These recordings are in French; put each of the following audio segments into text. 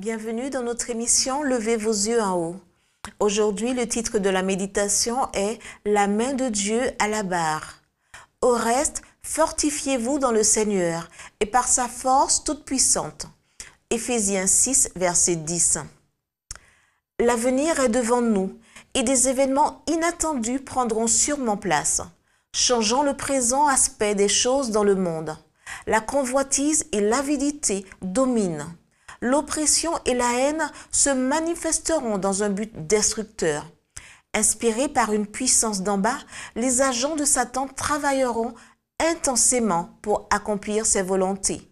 Bienvenue dans notre émission Levez vos yeux en haut. Aujourd'hui, le titre de la méditation est La main de Dieu à la barre. Au reste, fortifiez-vous dans le Seigneur et par sa force toute puissante. Éphésiens 6, verset 10. L'avenir est devant nous et des événements inattendus prendront sûrement place, changeant le présent aspect des choses dans le monde. La convoitise et l'avidité dominent l'oppression et la haine se manifesteront dans un but destructeur. Inspirés par une puissance d'en bas, les agents de Satan travailleront intensément pour accomplir ses volontés.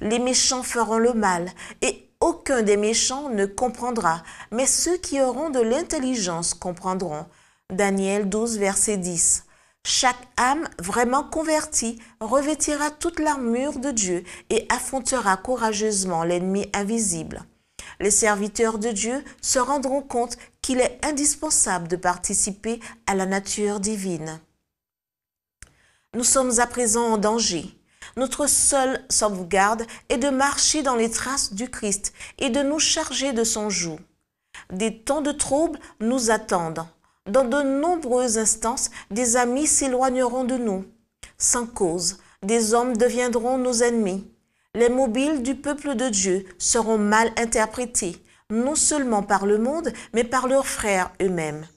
Les méchants feront le mal et aucun des méchants ne comprendra, mais ceux qui auront de l'intelligence comprendront. Daniel 12, verset 10. Chaque âme vraiment convertie revêtira toute l'armure de Dieu et affrontera courageusement l'ennemi invisible. Les serviteurs de Dieu se rendront compte qu'il est indispensable de participer à la nature divine. Nous sommes à présent en danger. Notre seule sauvegarde est de marcher dans les traces du Christ et de nous charger de son joug. Des temps de troubles nous attendent. Dans de nombreuses instances, des amis s'éloigneront de nous. Sans cause, des hommes deviendront nos ennemis. Les mobiles du peuple de Dieu seront mal interprétés, non seulement par le monde, mais par leurs frères eux-mêmes.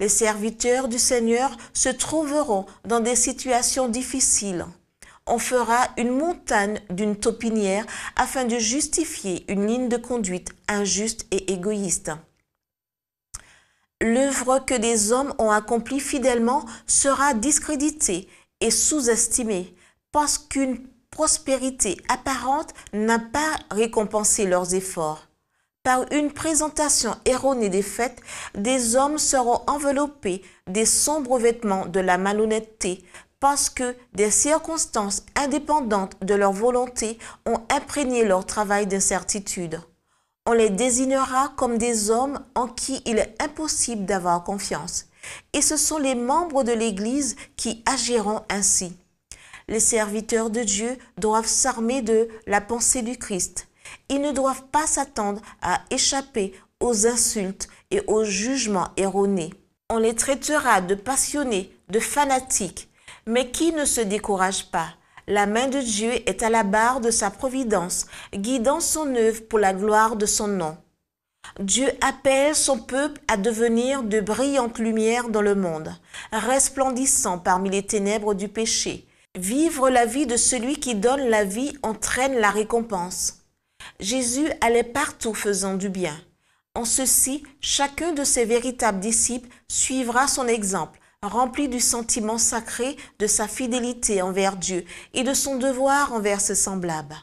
Les serviteurs du Seigneur se trouveront dans des situations difficiles. On fera une montagne d'une taupinière afin de justifier une ligne de conduite injuste et égoïste. L'œuvre que des hommes ont accomplie fidèlement sera discréditée et sous-estimée parce qu'une prospérité apparente n'a pas récompensé leurs efforts. Par une présentation erronée des faits, des hommes seront enveloppés des sombres vêtements de la malhonnêteté parce que des circonstances indépendantes de leur volonté ont imprégné leur travail d'incertitude on les désignera comme des hommes en qui il est impossible d'avoir confiance. Et ce sont les membres de l'Église qui agiront ainsi. Les serviteurs de Dieu doivent s'armer de la pensée du Christ. Ils ne doivent pas s'attendre à échapper aux insultes et aux jugements erronés. On les traitera de passionnés, de fanatiques, mais qui ne se décourage pas, la main de Dieu est à la barre de sa providence, guidant son œuvre pour la gloire de son nom. Dieu appelle son peuple à devenir de brillantes lumières dans le monde, resplendissant parmi les ténèbres du péché. Vivre la vie de celui qui donne la vie entraîne la récompense. Jésus allait partout faisant du bien. En ceci, chacun de ses véritables disciples suivra son exemple, rempli du sentiment sacré de sa fidélité envers Dieu et de son devoir envers ses semblables.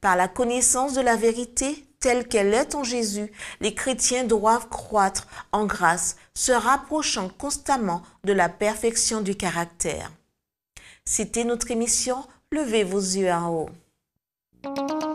Par la connaissance de la vérité telle qu'elle est en Jésus, les chrétiens doivent croître en grâce, se rapprochant constamment de la perfection du caractère. C'était notre émission Levez vos yeux en haut.